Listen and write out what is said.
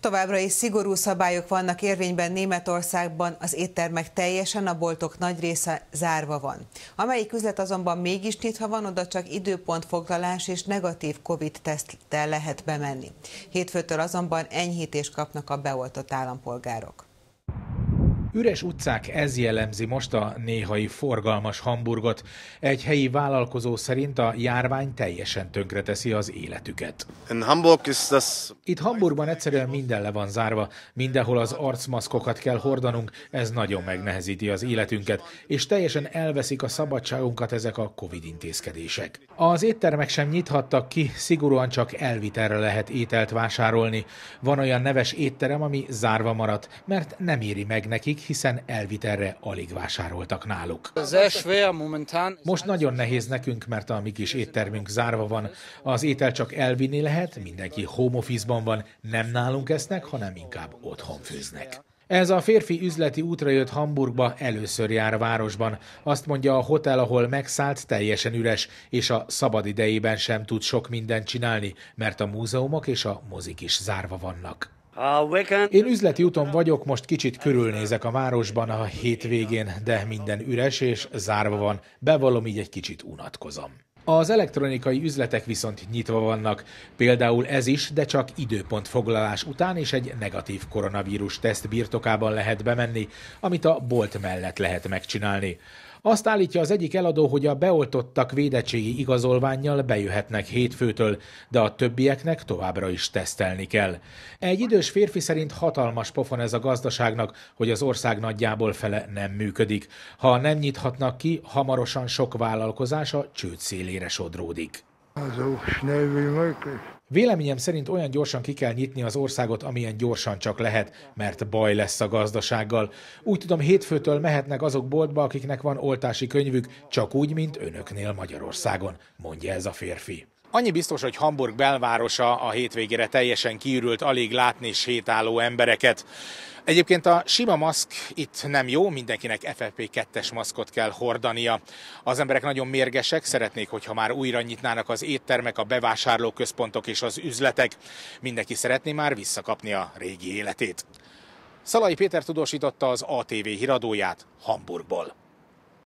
Továbbra is szigorú szabályok vannak érvényben Németországban, az éttermek teljesen, a boltok nagy része zárva van. Amelyik üzlet azonban mégis nyitva van, oda csak időpontfoglalás és negatív COVID-teszttel lehet bemenni. Hétfőtől azonban enyhítést kapnak a beoltott állampolgárok. Üres utcák ez jellemzi most a néhai forgalmas Hamburgot. Egy helyi vállalkozó szerint a járvány teljesen tönkreteszi az életüket. Hamburg is Itt Hamburgban egyszerűen minden le van zárva, mindenhol az arcmaszkokat kell hordanunk, ez nagyon megnehezíti az életünket, és teljesen elveszik a szabadságunkat ezek a Covid intézkedések. Az éttermek sem nyithattak ki, szigorúan csak elvitelre lehet ételt vásárolni. Van olyan neves étterem, ami zárva maradt, mert nem éri meg nekik, hiszen elviterre alig vásároltak náluk. Most nagyon nehéz nekünk, mert a mi kis éttermünk zárva van. Az étel csak elvinni lehet, mindenki home office-ban van, nem nálunk esznek, hanem inkább otthon főznek. Ez a férfi üzleti útra jött Hamburgba, először jár a városban. Azt mondja, a hotel, ahol megszállt, teljesen üres, és a szabad idejében sem tud sok mindent csinálni, mert a múzeumok és a mozik is zárva vannak. Uh, Én üzleti úton vagyok, most kicsit körülnézek a városban a hétvégén, de minden üres és zárva van. Bevallom, így egy kicsit unatkozom. Az elektronikai üzletek viszont nyitva vannak, például ez is, de csak időpont foglalás után és egy negatív koronavírus teszt birtokában lehet bemenni, amit a bolt mellett lehet megcsinálni. Azt állítja az egyik eladó, hogy a beoltottak védettségi igazolványjal bejöhetnek hétfőtől, de a többieknek továbbra is tesztelni kell. Egy idős férfi szerint hatalmas pofon ez a gazdaságnak, hogy az ország nagyjából fele nem működik. Ha nem nyithatnak ki, hamarosan sok vállalkozása csőd szélére sodródik. Véleményem szerint olyan gyorsan ki kell nyitni az országot, amilyen gyorsan csak lehet, mert baj lesz a gazdasággal. Úgy tudom, hétfőtől mehetnek azok boltba, akiknek van oltási könyvük, csak úgy, mint önöknél Magyarországon, mondja ez a férfi. Annyi biztos, hogy Hamburg belvárosa a hétvégére teljesen kiürült, alig látni és sétáló embereket. Egyébként a sima maszk itt nem jó, mindenkinek FFP2-es maszkot kell hordania. Az emberek nagyon mérgesek, szeretnék, hogyha már újra nyitnának az éttermek, a bevásárlóközpontok és az üzletek. Mindenki szeretné már visszakapni a régi életét. Szalai Péter tudósította az ATV híradóját Hamburgból.